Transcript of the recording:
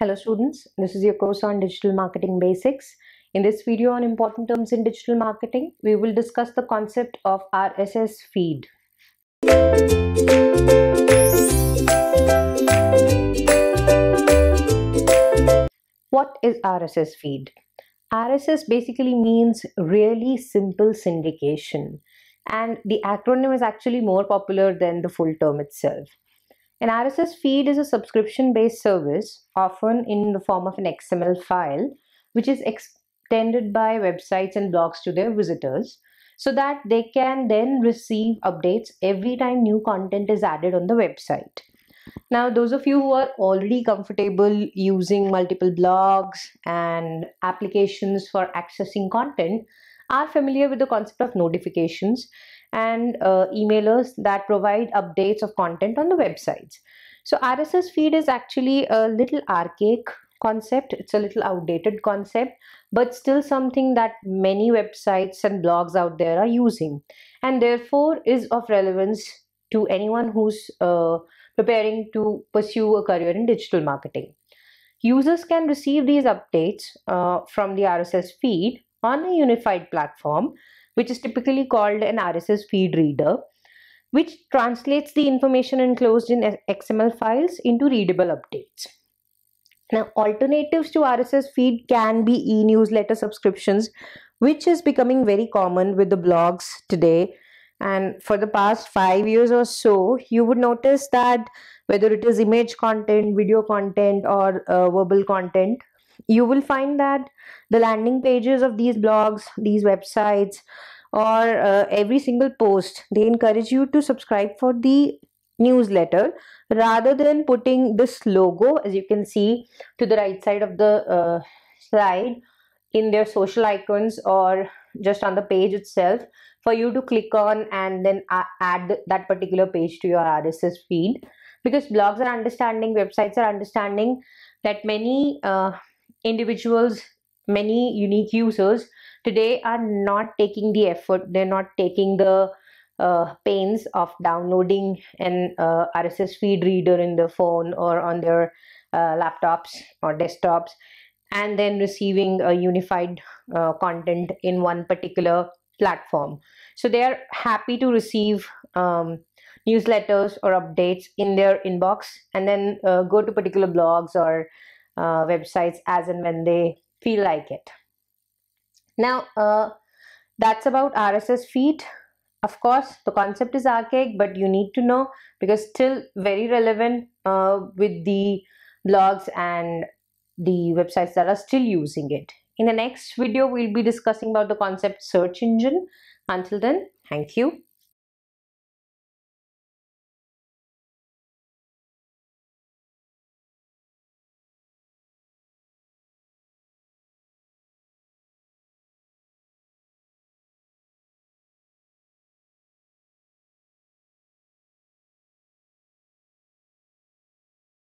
Hello students, this is your course on Digital Marketing Basics. In this video on important terms in digital marketing, we will discuss the concept of RSS feed. What is RSS feed? RSS basically means really simple syndication and the acronym is actually more popular than the full term itself. An RSS feed is a subscription based service, often in the form of an XML file, which is extended by websites and blogs to their visitors so that they can then receive updates every time new content is added on the website. Now, those of you who are already comfortable using multiple blogs and applications for accessing content are familiar with the concept of notifications, and uh, emailers that provide updates of content on the websites. So RSS feed is actually a little archaic concept. It's a little outdated concept, but still something that many websites and blogs out there are using and therefore is of relevance to anyone who's uh, preparing to pursue a career in digital marketing. Users can receive these updates uh, from the RSS feed on a unified platform which is typically called an RSS feed reader, which translates the information enclosed in XML files into readable updates. Now, alternatives to RSS feed can be e newsletter subscriptions, which is becoming very common with the blogs today. And for the past five years or so, you would notice that whether it is image content, video content, or uh, verbal content, you will find that the landing pages of these blogs these websites or uh, every single post they encourage you to subscribe for the newsletter rather than putting this logo as you can see to the right side of the uh, slide in their social icons or just on the page itself for you to click on and then add that particular page to your rss feed because blogs are understanding websites are understanding that many uh, individuals, many unique users today are not taking the effort, they're not taking the uh, pains of downloading an uh, RSS feed reader in their phone or on their uh, laptops or desktops and then receiving a unified uh, content in one particular platform. So they are happy to receive um, newsletters or updates in their inbox and then uh, go to particular blogs or uh, websites as and when they feel like it. Now, uh, that's about RSS feed. Of course, the concept is archaic, but you need to know because still very relevant uh, with the blogs and the websites that are still using it. In the next video, we'll be discussing about the concept search engine. Until then, thank you.